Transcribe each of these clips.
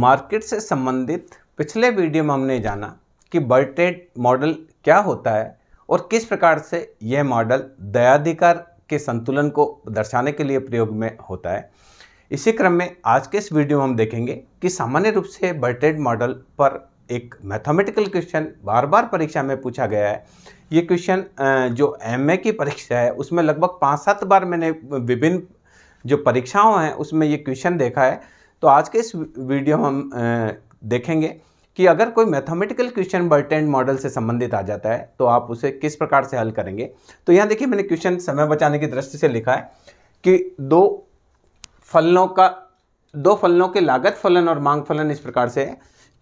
Market से संबंधित पिछले वीडियो में हमने जाना कि बर्टेड मॉडल क्या होता है और किस प्रकार से यह मॉडल दयाधिकार के संतुलन को दर्शाने के लिए प्रयोग में होता है इसी क्रम में आज के इस वीडियो में हम देखेंगे कि सामान्य रूप से बर्टेड मॉडल पर एक मैथमेटिकल क्वेश्चन बार बार परीक्षा में पूछा गया है ये क्वेश्चन जो एम की परीक्षा है उसमें लगभग पाँच सात बार मैंने विभिन्न जो परीक्षाओं हैं उसमें ये क्वेश्चन देखा है तो आज के इस वीडियो हम देखेंगे कि अगर कोई मैथमेटिकल क्वेश्चन बर्टेंड मॉडल से संबंधित आ जाता है तो आप उसे किस प्रकार से हल करेंगे तो यहाँ देखिए मैंने क्वेश्चन समय बचाने की दृष्टि से लिखा है कि दो फलनों का दो फलनों के लागत फलन और मांग फलन इस प्रकार से है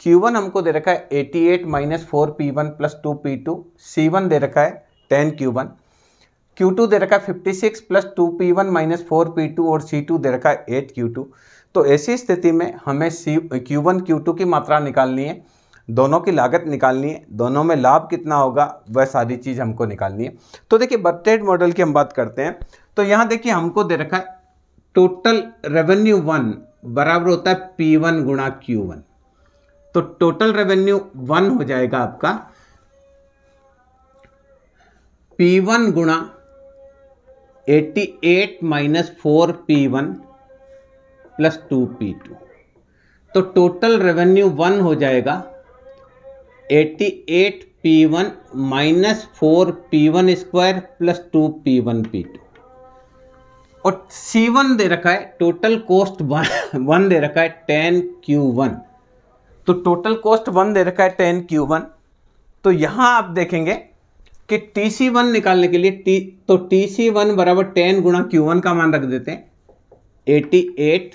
Q1 हमको दे रखा है 88 eight minus four P one plus two P two C one दे रखा है ten Q one Q two दे रखा है 56 six plus two P one minus four P two और सी टू दे रखा है एट क्यू टू तो ऐसी स्थिति में हमें C Q one Q two की मात्रा निकालनी है दोनों की लागत निकालनी है दोनों में लाभ कितना होगा वह सारी चीज़ हमको निकालनी है तो देखिए बटेड मॉडल की हम बात करते हैं तो यहाँ देखिए हमको दे रखा है टोटल रेवेन्यू वन बराबर होता है पी वन गुणा क्यू वन तो टोटल रेवेन्यू वन हो जाएगा आपका पी वन गुणा eighty eight minus four P one plus two P two तो टोटल रेवेन्यू वन हो जाएगा eighty eight P one minus four P one square plus two P one P two और C one दे रखा है total cost one one दे रखा है टेन क्यू वन तो टोटल कॉस्ट वन दे रखा है टेन क्यू वन तो यहाँ आप देखेंगे कि टी सी वन निकालने के लिए टी तो टी सी वन बराबर टेन गुणा क्यू वन का मान रख देते हैं eighty eight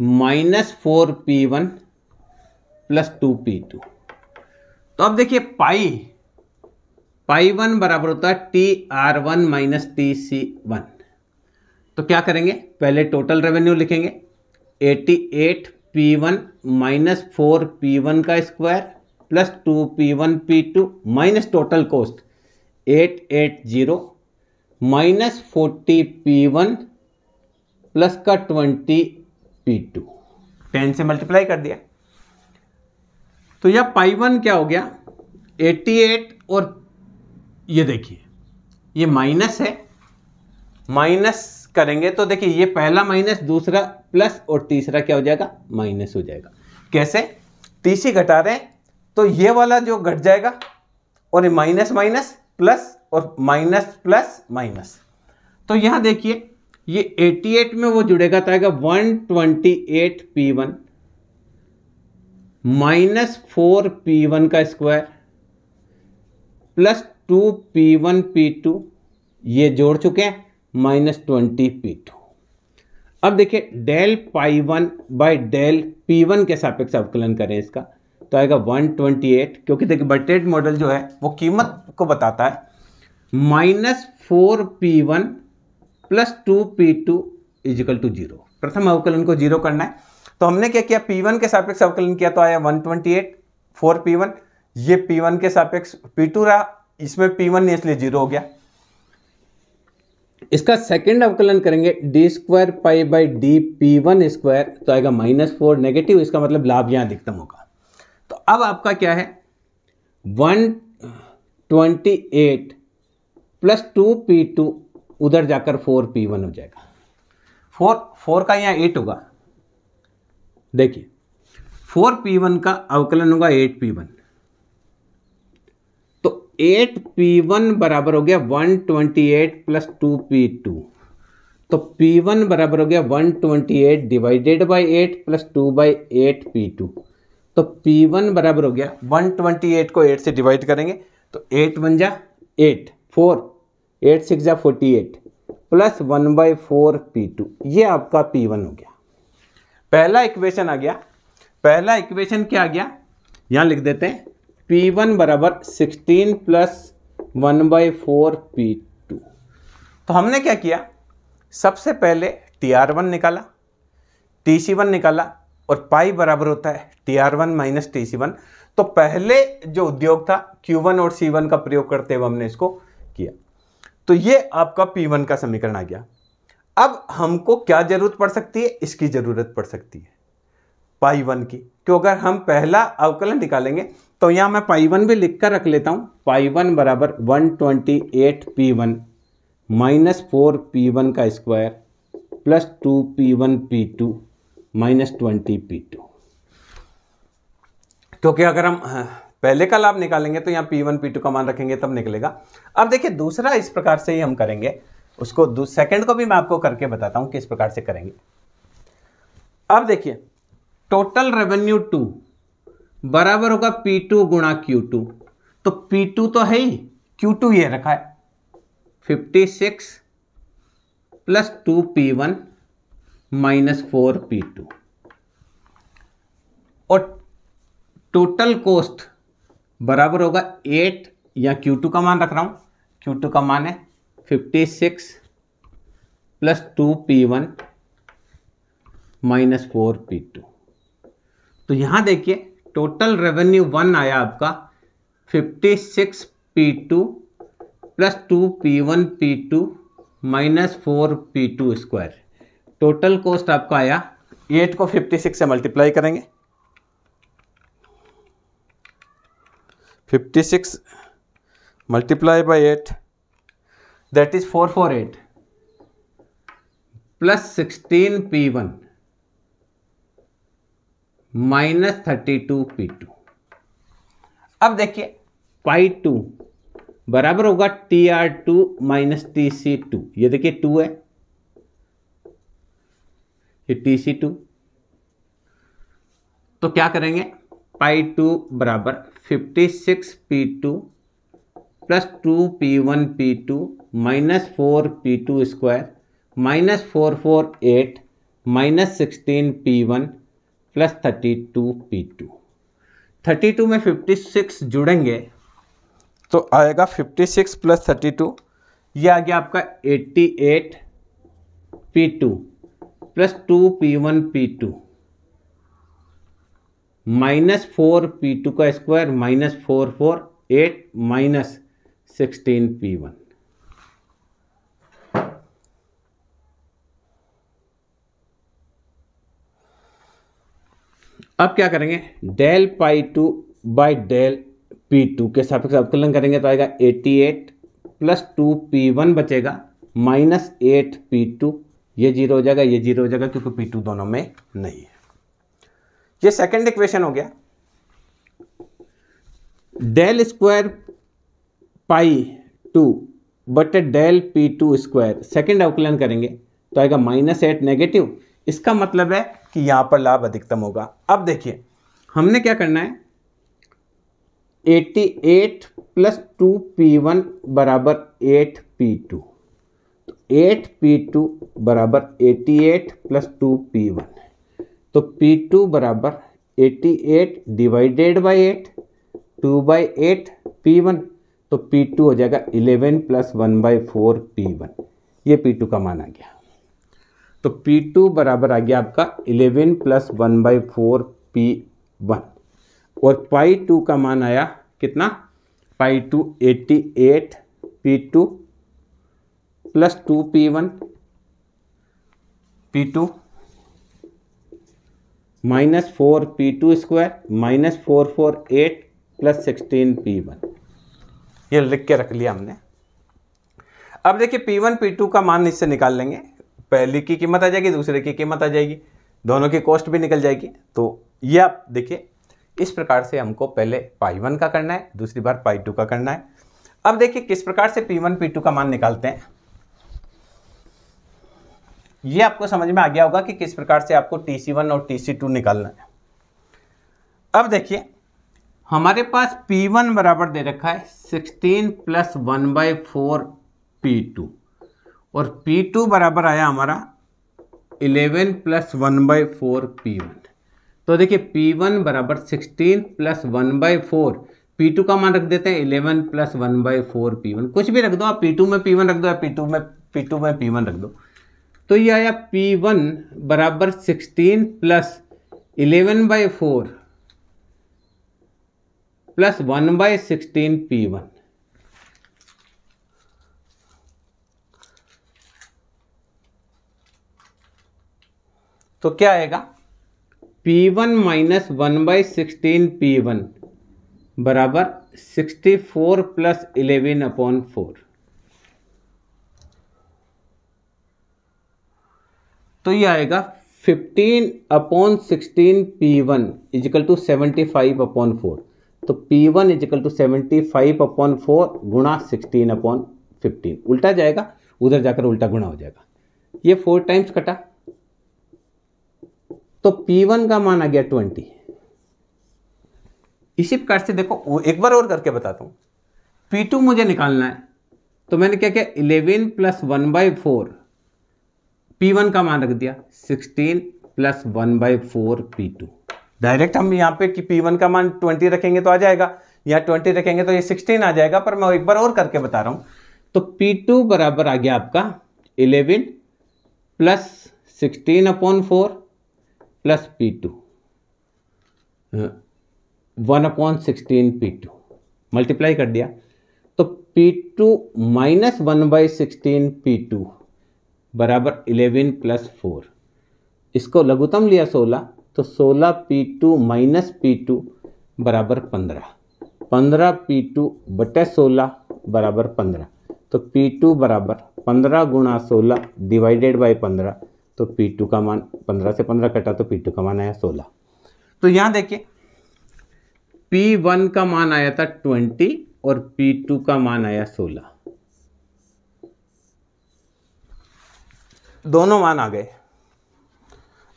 minus four P one plus two P two तो अब देखिए पाई पाई वन बराबर होता है T R one minus T C one तो क्या करेंगे पहले टोटल रेवेन्यू लिखेंगे eighty eight P one minus four P one का square plus two P one P two minus total cost eight eight zero minus forty P one plus का twenty P two ten से multiply कर दिया तो यह पाई one क्या हो गया 88 और ये देखिए ये माइनस है माइनस करेंगे तो देखिए ये पहला माइनस दूसरा प्लस और तीसरा क्या हो जाएगा माइनस हो जाएगा कैसे तीसरी घटा रहे तो ये वाला जो घट जाएगा और ये माइनस माइनस प्लस और माइनस प्लस माइनस तो यहां देखिए ये 88 में वो जुड़ेगा तो आएगा 128 one minus four P one का square plus two P one P two ये जोड़ चुके हैं माइनस ट्वेंटी पी टू अब देखिए del pi one by del P one के सापेक्ष अवकलन करें इसका तो आएगा वन ट्वेंटी एट क्योंकि देखिए बटेड मॉडल जो है वो कीमत को बताता है minus four P one plus two P two equal to zero प्रथम अवकलन को जीरो करना है तो हमने क्या किया पी वन के सापेक्ष अवकलन किया तो आया one twenty eight four P one ये पी वन के सापेक्ष पी टू रहा इसमें पी वन इसलिए जीरो हो गया इसका सेकेंड अवकलन करेंगे D square pi by D P one square तो आएगा माइनस फोर नेगेटिव इसका मतलब लाभ यहाँ अधिकतम होगा तो अब आपका क्या है one twenty eight plus two P two उधर जाकर फोर पी वन हो जाएगा फोर फोर का यहाँ एट होगा देखिए फोर पी वन का अवकलन होगा एट पी वन तो एट पी वन बराबर हो गया one twenty eight plus two P two तो पी वन बराबर हो गया one twenty eight divided by eight plus two by eight P two तो पी वन बराबर हो गया वन ट्वेंटी एट को एट से डिवाइड करेंगे तो एट वन जा एट फोर एट सिक्स ज़ा forty eight plus one by four P two ये आपका पी वन हो गया पहला इक्वेशन आ गया पहला इक्वेशन क्या आ गया यहाँ लिख देते हैं पी वन बराबर sixteen plus one by four P two तो हमने क्या किया सबसे पहले टी आर वन निकाला टी सी वन निकाला और पाई बराबर होता है T R one minus T C one तो पहले जो उद्योग था क्यू वन और सी वन का प्रयोग करते हुए हमने इसको किया तो ये आपका पी वन का समीकरण आ गया अब हमको क्या जरूरत पड़ सकती है इसकी जरूरत पड़ सकती है पाई वन की क्यों तो अगर हम पहला अवकलन निकालेंगे तो यहां मैं पाई वन भी लिखकर रख लेता हूं पाई वन बराबर one twenty eight P one minus four P one का square plus two P one P two minus twenty P two क्योंकि अगर हम हाँ। पहले का लाभ निकालेंगे तो यहाँ पी टू का मान रखेंगे तब निकलेगा अब देखिए दूसरा इस प्रकार से ही हम करेंगे उसको सेकंड को भी मैं आपको करके बताता हूँ किस प्रकार से करेंगे अब देखिए टोटल रेवेन्यू टू बराबर होगा पी टू गुणा क्यू टू तो पी टू तो है ही क्यू टू ये रखा है fifty six plus two P one minus four P two और टोटल कॉस्ट बराबर होगा एट या Q2 का मान रख रहा हूँ Q2 का मान है fifty six plus two P one minus four P two तो यहाँ देखिए टोटल रेवेन्यू वन आया आपका fifty six P two plus two P one P two minus four P two square total cost आपका आया एट को fifty six से multiply करेंगे 56 multiply by 8 that is 448 plus P one minus thirty two P two अब देखिए pi two बराबर होगा T R two minus T C two ये देखिए टू है ये टी सी टू तो क्या करेंगे पाई टू बराबर fifty six P two plus two P one P two minus four P two square minus four four eight minus sixteen P one plus thirty two P two thirty two में fifty six जुड़ेंगे तो आएगा fifty six plus thirty two यह आ गया आपका eighty eight P two plus two P one P two minus four P two का square minus four four eight minus sixteen P one अब क्या करेंगे del pi two by del P two के सापेक्ष अवकलन करेंगे तो आएगा eighty eight plus two P one बचेगा माइनस एट पी टू ये जीरो हो जाएगा ये जीरो हो जाएगा क्योंकि पी टू दोनों में नहीं है ये सेकंड इक्वेशन हो गया del square pi two but del P two square second अवकलन करेंगे तो आएगा माइनस एट नेगेटिव इसका मतलब है कि यहां पर लाभ अधिकतम होगा अब देखिए हमने क्या करना है 88 प्लस टू पी वन बराबर एट पी टू तो एट पी टू बराबर eighty eight plus two P one तो पी टू बराबर eighty eight divided by eight two by eight P one तो पी टू हो जाएगा eleven plus one by four P one ये P two का मान आ गया तो पी टू बराबर आ गया आपका eleven plus one by four P one और पाई टू का मान आया कितना pi two eighty eight P two plus two P one P two minus four P two square minus four four eight plus sixteen P one ये लिख के रख लिया हमने अब देखिए पी वन पी टू का मान इससे निकाल लेंगे पहली की कीमत आ जाएगी दूसरे की कीमत आ जाएगी दोनों की कॉस्ट भी निकल जाएगी तो ये आप देखिए इस प्रकार से हमको पहले पाई वन का करना है दूसरी बार पाई टू का करना है अब देखिए किस प्रकार से पी वन पी टू का मान निकालते हैं ये आपको समझ में आ गया होगा कि किस प्रकार से आपको टी सी वन और टी सी टू निकालना है अब देखिए हमारे पास पी वन बराबर दे रखा है sixteen plus one by four P two और पी टू बराबर आया हमारा eleven plus one by four P one तो देखिए P1 बराबर sixteen plus one by four P two का मान रख देते हैं eleven plus one by four P one कुछ भी रख दो आप P2 में P1 रख दो या P2 में P2 में P1 रख दो तो ये आया पी वन बराबर sixteen plus eleven by four plus one by sixteen P one तो क्या आएगा P1 one minus one by sixteen P one बराबर sixty four plus eleven upon four तो ये आएगा 15 upon sixteen P one equal to seventy five upon four तो P1 one equal to seventy five upon four गुणा sixteen upon fifteen उल्टा जाएगा उधर जाकर उल्टा गुणा हो जाएगा ये फोर टाइम्स कटा तो P1 का मान आ गया ट्वेंटी इसी प्रकार से देखो एक बार और करके बताता हूँ P2 मुझे निकालना है तो मैंने क्या किया eleven plus one by four P1 one का मान रख दिया sixteen plus one by four P two direct हम यहाँ पे कि पी वन का मान ट्वेंटी रखेंगे तो आ जाएगा या ट्वेंटी रखेंगे तो ये सिक्सटीन आ जाएगा पर मैं एक बार और करके बता रहा हूँ तो पी टू बराबर आ गया आपका eleven plus sixteen upon four plus P two one upon sixteen P two multiply कर दिया तो P two minus one by sixteen P two बराबर इलेवन प्लस फोर इसको लघुतम लिया सोलह तो सोलह P two minus P two बराबर पंद्रह पंद्रह पी टू बटे सोलह बराबर पंद्रह तो पी टू बराबर पंद्रह गुणा सोलह डिवाइडेड बाई पंद्रह तो पी टू का मान पंद्रह से पंद्रह कटा तो पी टू का मान आया सोलह तो यहाँ देखिए पी वन का मान आया था ट्वेंटी और पी टू का मान आया सोलह दोनों मान आ गए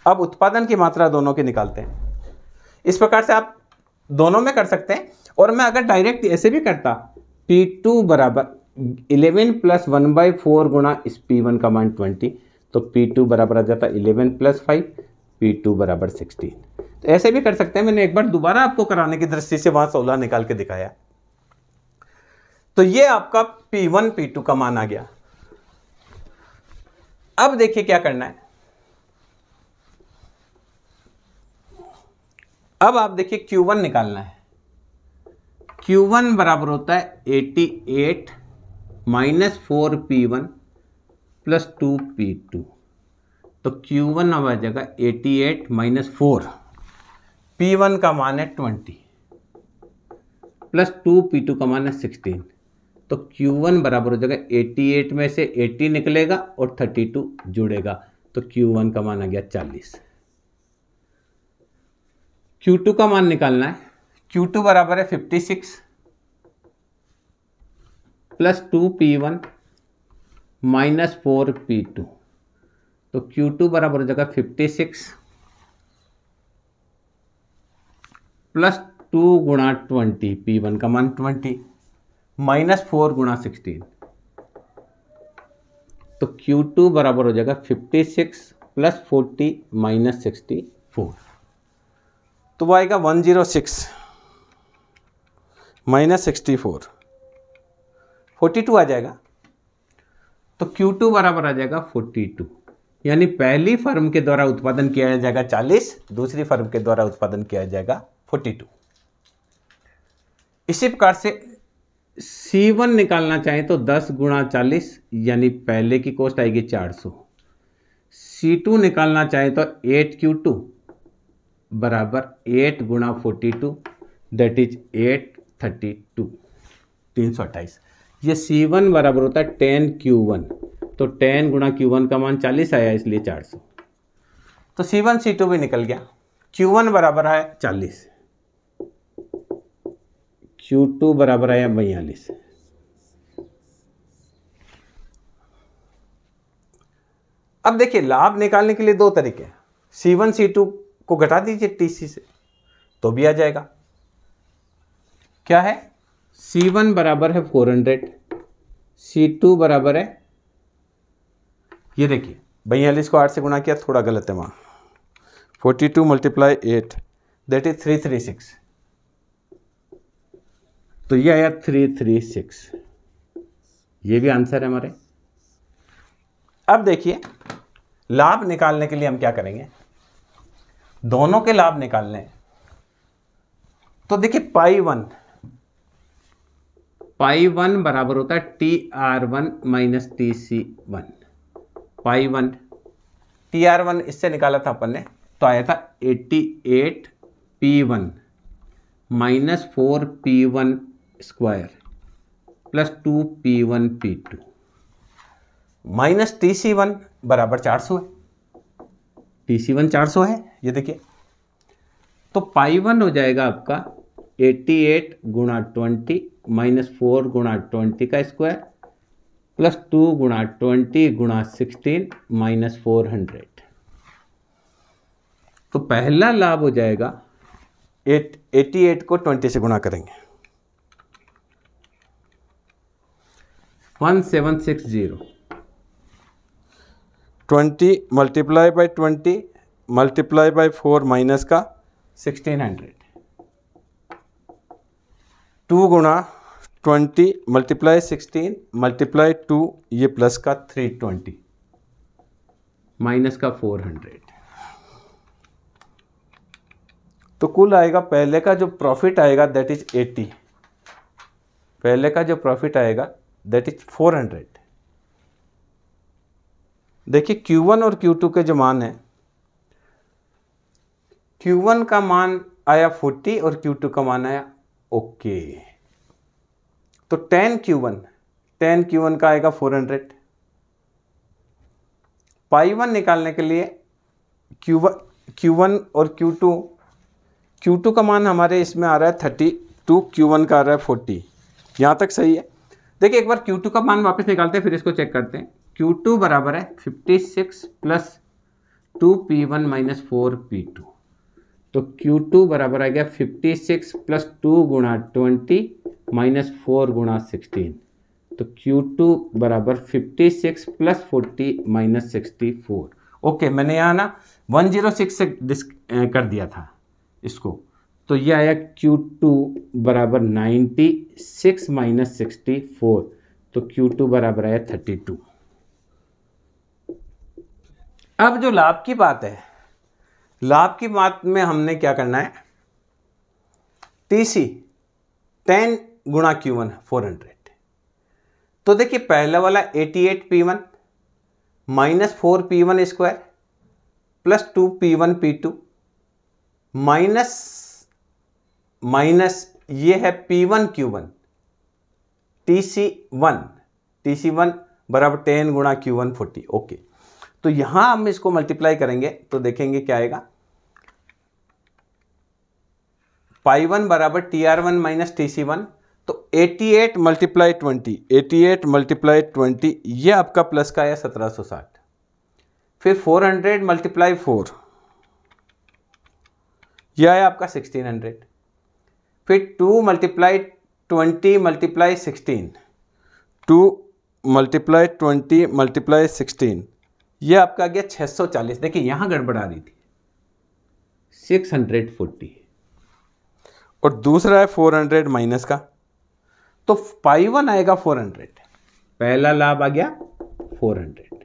अब उत्पादन की मात्रा दोनों के निकालते हैं इस प्रकार से आप दोनों में कर सकते हैं और मैं अगर डायरेक्ट ऐसे भी करता पी टू बराबर eleven plus one by four गुणा इस पी वन का मान ट्वेंटी तो पी टू बराबर आ जाता eleven plus five P two बराबर सिक्सटीन तो ऐसे भी कर सकते हैं मैंने एक बार दोबारा आपको कराने की दृष्टि से वहां सोलह निकाल के दिखाया तो ये आपका पी वन पी टू का मान आ गया अब देखिए क्या करना है अब आप देखिए Q1 निकालना है Q1 बराबर होता है 88 eight minus four P one plus two P two तो Q1 अब आ जाएगा 88 eight minus four P one का मान है 20 प्लस टू पी टू का मान है सिक्सटीन तो Q1 बराबर हो जाएगा 88 में से 80 निकलेगा और 32 जुड़ेगा तो Q1 का मान आ गया 40 Q2 का मान निकालना है Q2 बराबर है 56 प्लस तो two P one minus four P two तो Q2 बराबर हो जाएगा 56 प्लस टू गुणा ट्वेंटी पी वन का मान ट्वेंटी माइनस फोर गुणा सिक्सटीन तो Q2 बराबर हो जाएगा 56 plus forty minus sixty four तो वो आएगा 106 zero six minus sixty four forty two आ जाएगा तो Q2 बराबर आ जाएगा 42 यानी पहली फर्म के द्वारा उत्पादन किया जाएगा 40 दूसरी फर्म के द्वारा उत्पादन किया जाएगा 42 इसी प्रकार से C1 निकालना चाहें तो 10 गुणा चालीस यानी पहले की कोस्ट आएगी 400 टू निकालना चाहें तो 8Q2 बराबर 8 गुणा forty two that is eight thirty two तीन सौ अट्ठाईस ये सी वन बराबर होता है टेन क्यू वन तो टेन गुणा क्यू वन का मान चालीस आया इसलिए चार सौ तो सी वन सी टू भी निकल गया क्यू वन बराबर है चालीस टू बराबर आया बयालीस अब देखिए लाभ निकालने के लिए दो तरीके हैं सी वन सी टू को घटा दीजिए टीसी से तो भी आ जाएगा क्या है सी वन बराबर है फोर हंड्रेड सी टू बराबर है ये देखिए बयालीस को आठ से गुणा किया थोड़ा गलत है वहां forty two multiply eight that is three three six तो ये आया थ्री थ्री सिक्स ये भी आंसर है हमारे अब देखिए लाभ निकालने के लिए हम क्या करेंगे दोनों के लाभ निकालने तो देखिए पाई वन पाई वन बराबर होता है T R one minus T C one pi one T R one इससे निकाला था अपन ने तो आया था eighty eight P one minus four P one square plus two P one P two minus T C one बराबर चार सौ है टी सी वन चार सौ है ये देखिए तो पाई वन हो जाएगा आपका एट्टी एट गुणा ट्वेंटी माइनस फोर गुणा ट्वेंटी का स्क्वायर प्लस टू गुणा ट्वेंटी गुणा सिक्सटीन माइनस फोर हंड्रेड तो पहला लाभ हो जाएगा एट एटी एट को ट्वेंटी से गुणा करेंगे one seven six zero twenty multiply by twenty multiply by four minus का सिक्सटीन हंड्रेड टू गुणा twenty multiply sixteen multiply two ये प्लस का थ्री ट्वेंटी माइनस का फोर हंड्रेड तो कुल आएगा पहले का जो प्रॉफिट आएगा दैट इज एटी पहले का जो प्रॉफिट आएगा दैट इज 400 देखिए Q1 और Q2 के जो मान हैं Q1 का मान आया 40 और Q2 का मान आया ओके okay. तो 10 Q1 10 Q1 का आएगा 400 पाई वन निकालने के लिए Q1 Q1 और Q2 Q2 का मान हमारे इसमें आ रहा है 32 Q1 का आ रहा है 40 यहाँ तक सही है देखिए एक बार Q2 का मान वापस निकालते हैं फिर इसको चेक करते हैं Q2 बराबर है 56 six plus two P one minus four P two तो Q2 बराबर आ गया 56 सिक्स प्लस टू गुणा ट्वेंटी माइनस फोर गुणा सिक्सटीन तो Q2 बराबर 56 six plus forty minus sixty four okay मैंने यहाँ ना वन जीरो सिक्स से डिस्क कर दिया था इसको तो ये आया क्यू टू बराबर ninety six minus sixty four तो क्यू टू बराबर आया थर्टी टू अब जो लाभ की बात है लाभ की बात में हमने क्या करना है टी सी टेन गुणा क्यू वन फोर हंड्रेड तो देखिए पहला वाला eighty eight P one minus four P one square plus two P one P two minus minus ये है P one Q one T C one T C one बराबर ten गुणा Q one forty okay तो यहां हम इसको multiply करेंगे तो देखेंगे क्या आएगा पाई वन बराबर T R one minus T C one तो 88 eight multiply twenty eighty eight multiply twenty यह आपका प्लस का आया 1760 फिर 400 हंड्रेड मल्टीप्लाई फोर यह आया आपका 1600 फिर two multiply twenty multiply sixteen two multiply twenty multiply sixteen ये आपका आ गया छः सौ चालीस देखिए यहाँ गड़बड़ा रही थी सिक्स हंड्रेड फोर्टी और दूसरा है फोर हंड्रेड माइनस का तो पाई वन आएगा फोर हंड्रेड पहला लाभ आ गया फोर हंड्रेड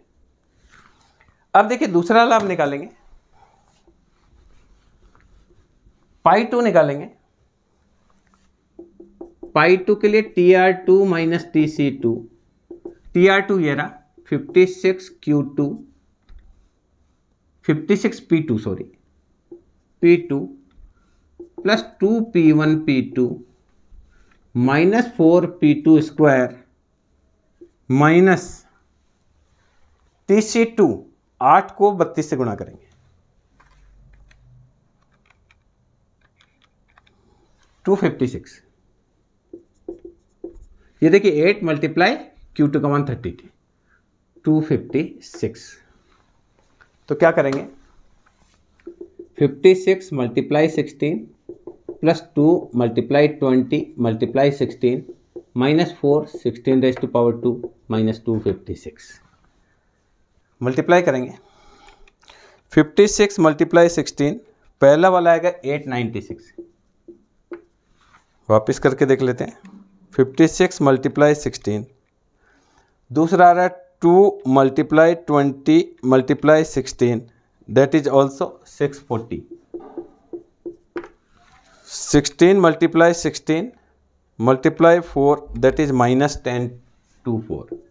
अब देखिए दूसरा लाभ निकालेंगे पाई टू निकालेंगे पाई टू के लिए T R two minus T C two T R two ये रहा fifty six Q two fifty six P two sorry P two plus two P one P two minus four P two square minus T C two आठ को बत्तीस से गुणा करेंगे to fifty six ये देखिए एट मल्टीप्लाई क्यू टू का one thirty थी टू फिफ्टी सिक्स तो क्या करेंगे fifty six multiply sixteen plus two multiply twenty multiply sixteen minus four sixteen raise two power two minus two fifty six multiply करेंगे fifty six multiply sixteen पहला वाला आएगा eight ninety six वापिस करके देख लेते हैं फिफ्टी सिक्स मल्टीप्लाई सिक्सटीन दूसरा आ रहा है two multiply twenty multiply sixteen that is also six forty sixteen multiply sixteen multiply four that is minus ten two four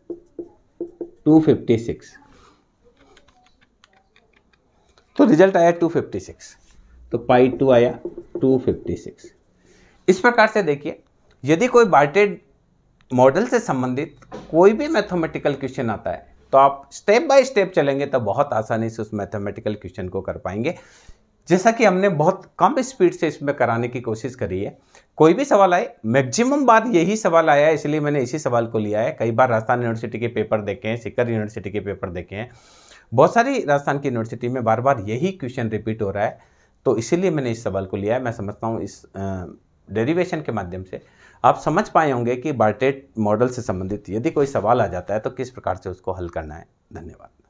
two fifty six तो रिजल्ट आया टू फिफ्टी सिक्स तो pi two आया two fifty six इस प्रकार से देखिए यदि कोई बार्टेड मॉडल से संबंधित कोई भी मैथमेटिकल क्वेश्चन आता है तो आप स्टेप बाय स्टेप चलेंगे तो बहुत आसानी से उस मैथमेटिकल क्वेश्चन को कर पाएंगे जैसा कि हमने बहुत कम स्पीड से इसमें कराने की कोशिश करी है कोई भी सवाल आए मैक्सिमम बात यही सवाल आया है इसलिए मैंने इसी सवाल को लिया है कई बार राजस्थान यूनिवर्सिटी के पेपर देखे हैं सिकर यूनिवर्सिटी के पेपर देखे हैं बहुत सारी राजस्थान की यूनिवर्सिटी में बार बार यही क्वेश्चन रिपीट हो रहा है तो इसीलिए मैंने इस सवाल को लिया है मैं समझता हूँ इस डेरिवेशन के माध्यम से आप समझ पाए होंगे कि बार्टेट मॉडल से संबंधित यदि कोई सवाल आ जाता है तो किस प्रकार से उसको हल करना है धन्यवाद